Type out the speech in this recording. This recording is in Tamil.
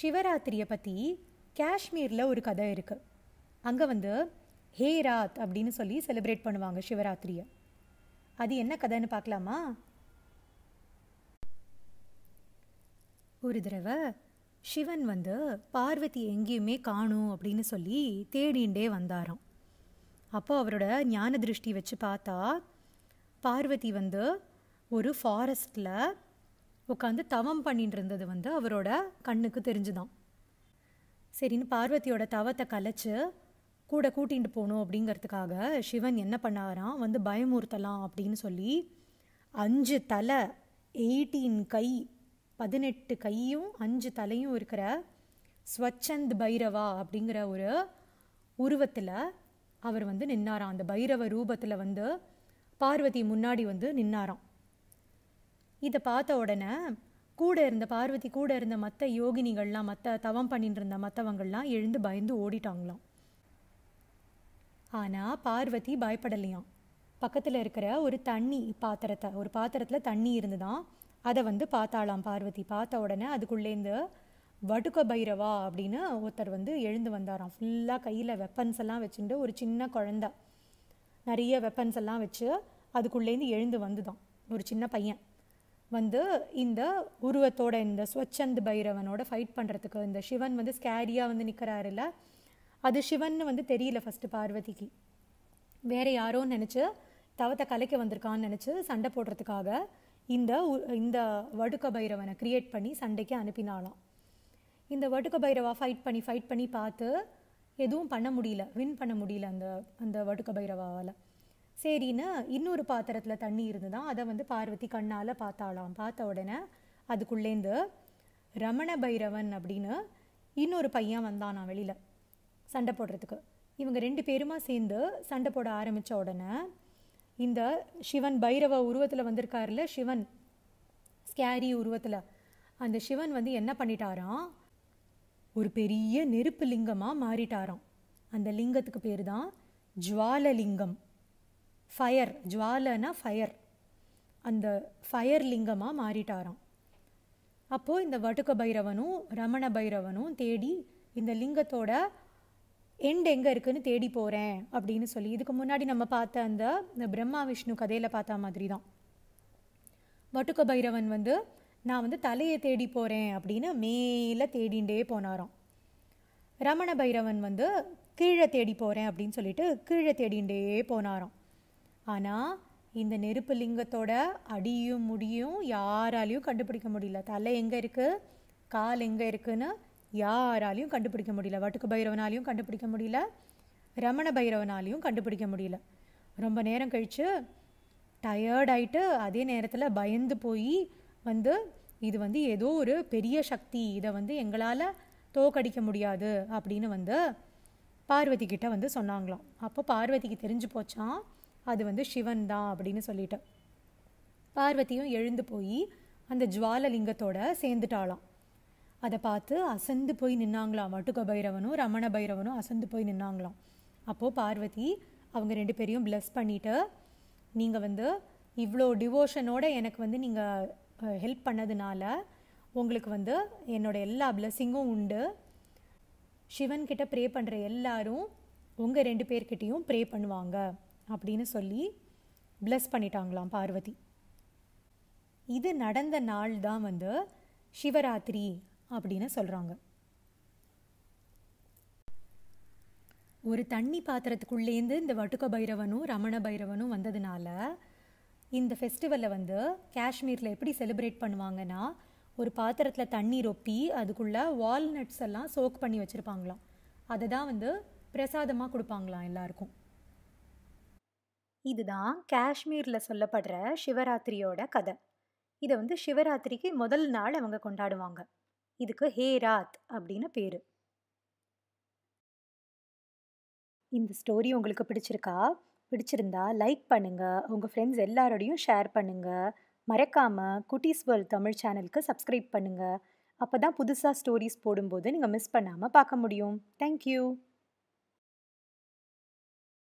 சிவராத்திரியை பற்றி காஷ்மீரில் ஒரு கதை இருக்குது அங்கே வந்து ஹே ராத் அப்படின்னு சொல்லி செலிப்ரேட் பண்ணுவாங்க சிவராத்திரியை அது என்ன கதைன்னு பார்க்கலாமா ஒரு தடவை சிவன் வந்து பார்வதி எங்கேயுமே காணும் அப்படின்னு சொல்லி தேடிண்டே வந்தாராம் அப்போ அவரோட ஞான திருஷ்டி வச்சு பார்த்தா பார்வதி வந்து ஒரு ஃபாரஸ்டில் உட்காந்து தவம் பண்ணிட்டு இருந்தது வந்து அவரோட கண்ணுக்கு தெரிஞ்சுதான் சரின்னு பார்வதியோட தவத்தை கலைச்சு கூட கூட்டிகிட்டு போகணும் அப்படிங்கிறதுக்காக சிவன் என்ன பண்ணாராம் வந்து பயமுறுத்தலாம் அப்படின்னு சொல்லி அஞ்சு தலை எயிட்டீன் கை பதினெட்டு கையும் அஞ்சு தலையும் இருக்கிற ஸ்வச்சந்த் பைரவா அப்படிங்கிற ஒரு உருவத்தில் அவர் வந்து நின்னாராம் அந்த பைரவ ரூபத்தில் வந்து பார்வதி முன்னாடி வந்து நின்னாராம் இதை பார்த்த உடனே கூட இருந்த பார்வதி கூட இருந்த மற்ற யோகினிகள்லாம் மற்ற தவம் பண்ணிட்டு இருந்த மற்றவங்கள்லாம் எழுந்து பயந்து ஓடிட்டாங்களாம் ஆனால் பார்வதி பயப்படலையாம் பக்கத்தில் இருக்கிற ஒரு தண்ணி பாத்திரத்தை ஒரு பாத்திரத்தில் தண்ணி இருந்துதான் அதை வந்து பார்த்தாலாம் பார்வதி பார்த்த உடனே அதுக்குள்ளேருந்து வடுக்க பைரவா அப்படின்னு ஒருத்தர் வந்து எழுந்து வந்தாராம் ஃபுல்லாக கையில் வெப்பன்ஸ் எல்லாம் வச்சுட்டு ஒரு சின்ன குழந்த நிறைய வெப்பன்ஸ் எல்லாம் வச்சு அதுக்குள்ளேருந்து எழுந்து வந்துதான் ஒரு சின்ன பையன் வந்து இந்த உருவத்தோட இந்த ஸ்வச்சந்த் பைரவனோட ஃபைட் பண்ணுறதுக்கு இந்த சிவன் வந்து ஸ்கேரியாக வந்து நிற்கிறாருல அது சிவன் வந்து தெரியல ஃபஸ்ட்டு பார்வதிக்கு வேறு யாரோ நினச்சி தவத்தை கலைக்க வந்திருக்கான்னு நினச்சி சண்டை போடுறதுக்காக இந்த இந்த வடுக்க பைரவனை க்ரியேட் பண்ணி சண்டைக்கு அனுப்பினாலாம் இந்த வடுக்க பைரவா ஃபைட் பண்ணி ஃபைட் பண்ணி பார்த்து எதுவும் பண்ண முடியல வின் பண்ண முடியல அந்த அந்த வடுக்க பைரவாவால் சரின்னு இன்னொரு பாத்திரத்தில் தண்ணி இருந்து தான் அதை வந்து பார்வதி கண்ணால் பார்த்தாலாம் பார்த்த உடனே அதுக்குள்ளேந்து ரமண பைரவன் அப்படின்னு இன்னொரு பையன் வந்தான் நான் வெளியில் சண்டை போடுறதுக்கு இவங்க ரெண்டு பேருமா சேர்ந்து சண்டை போட ஆரம்பித்த உடனே இந்த சிவன் பைரவ உருவத்தில் வந்திருக்காருல சிவன் ஸ்கேரி உருவத்தில் அந்த சிவன் வந்து என்ன பண்ணிட்டாராம் ஒரு பெரிய நெருப்பு லிங்கமாக மாறிட்டாராம் அந்த லிங்கத்துக்கு பேர் தான் ஜுவாலலிங்கம் ஃபயர் ஜுவாலனா ஃபயர் அந்த ஃபயர் லிங்கமாக மாறிட்டாராம் அப்போது இந்த வட்டுக்க பைரவனும் ரமண பைரவனும் தேடி இந்த லிங்கத்தோட எண்ட் எங்கே இருக்குதுன்னு தேடி போகிறேன் அப்படின்னு சொல்லி இதுக்கு முன்னாடி நம்ம பார்த்த அந்த பிரம்மா விஷ்ணு கதையில் பார்த்த மாதிரி தான் வட்டுக்க பைரவன் வந்து நான் வந்து தலையை தேடி போகிறேன் அப்படின்னு மேலே தேடிண்டே போனாராம் ரமண பைரவன் வந்து கீழே தேடி போகிறேன் அப்படின்னு சொல்லிட்டு கீழே தேடிண்டே போனாராம் ஆனால் இந்த நெருப்பு லிங்கத்தோட அடியும் முடியும் யாராலையும் கண்டுபிடிக்க முடியல தலை எங்கே இருக்குது கால் எங்கே இருக்குதுன்னு யாராலையும் கண்டுபிடிக்க முடியல வட்டுக்கு பைரவனாலையும் கண்டுபிடிக்க முடியல ரமண பைரவனாலையும் கண்டுபிடிக்க முடியல ரொம்ப நேரம் கழித்து டயர்டாயிட்டு அதே நேரத்தில் பயந்து போய் வந்து இது வந்து ஏதோ ஒரு பெரிய சக்தி இதை வந்து எங்களால் தோக்கடிக்க முடியாது அப்படின்னு வந்து பார்வதி கிட்ட வந்து சொன்னாங்களாம் அப்போ பார்வதிக்கு தெரிஞ்சு போச்சான் அது வந்து சிவன் தான் அப்படின்னு சொல்லிட்டு பார்வதியும் எழுந்து போய் அந்த ஜுவாலலிங்கத்தோட சேர்ந்துட்டாளாம் அதை பார்த்து அசந்து போய் நின்னாங்களாம் வட்டுக பைரவனும் ரமண பைரவனும் அசந்து போய் நின்னாங்களாம் அப்போது பார்வதி அவங்க ரெண்டு பேரையும் ப்ளஸ் பண்ணிவிட்டு நீங்கள் வந்து இவ்வளோ டிவோஷனோட எனக்கு வந்து நீங்கள் ஹெல்ப் பண்ணதுனால உங்களுக்கு வந்து என்னோடய எல்லா பிளஸ்ஸிங்கும் உண்டு சிவன்கிட்ட ப்ரே பண்ணுற எல்லாரும் உங்கள் ரெண்டு பேர்கிட்டையும் ப்ரே பண்ணுவாங்க அப்படின்னு சொல்லி ப்ளஸ் பண்ணிட்டாங்களாம் பார்வதி இது நடந்த நாள் தான் வந்து சிவராத்திரி அப்படின்னு சொல்கிறாங்க ஒரு தண்ணி பாத்திரத்துக்குள்ளேருந்து இந்த வட்டுக்க பைரவனும் ரமண பைரவனும் வந்ததுனால இந்த ஃபெஸ்டிவலில் வந்து காஷ்மீரில் எப்படி செலிப்ரேட் பண்ணுவாங்கன்னா ஒரு பாத்திரத்தில் தண்ணி ரொப்பி அதுக்குள்ளே வால்நட்ஸ் எல்லாம் சோக் பண்ணி வச்சுருப்பாங்களாம் அதை தான் வந்து பிரசாதமாக கொடுப்பாங்களாம் எல்லாருக்கும் இதுதான் காஷ்மீரில் சொல்லப்படுற சிவராத்திரியோட கதை இதை வந்து சிவராத்திரிக்கு முதல் நாள் அவங்க கொண்டாடுவாங்க இதுக்கு ஹேராத் அப்படின்னு பேர் இந்த ஸ்டோரி உங்களுக்கு பிடிச்சிருக்கா பிடிச்சிருந்தா லைக் பண்ணுங்கள் உங்கள் ஃப்ரெண்ட்ஸ் எல்லாரோடையும் ஷேர் பண்ணுங்கள் மறக்காமல் குட்டீஸ் வேர்ல்ட் தமிழ் சேனலுக்கு சப்ஸ்கிரைப் பண்ணுங்கள் அப்போ தான் புதுசாக ஸ்டோரிஸ் போடும்போது நீங்கள் மிஸ் பண்ணாமல் பார்க்க முடியும் தேங்க்யூ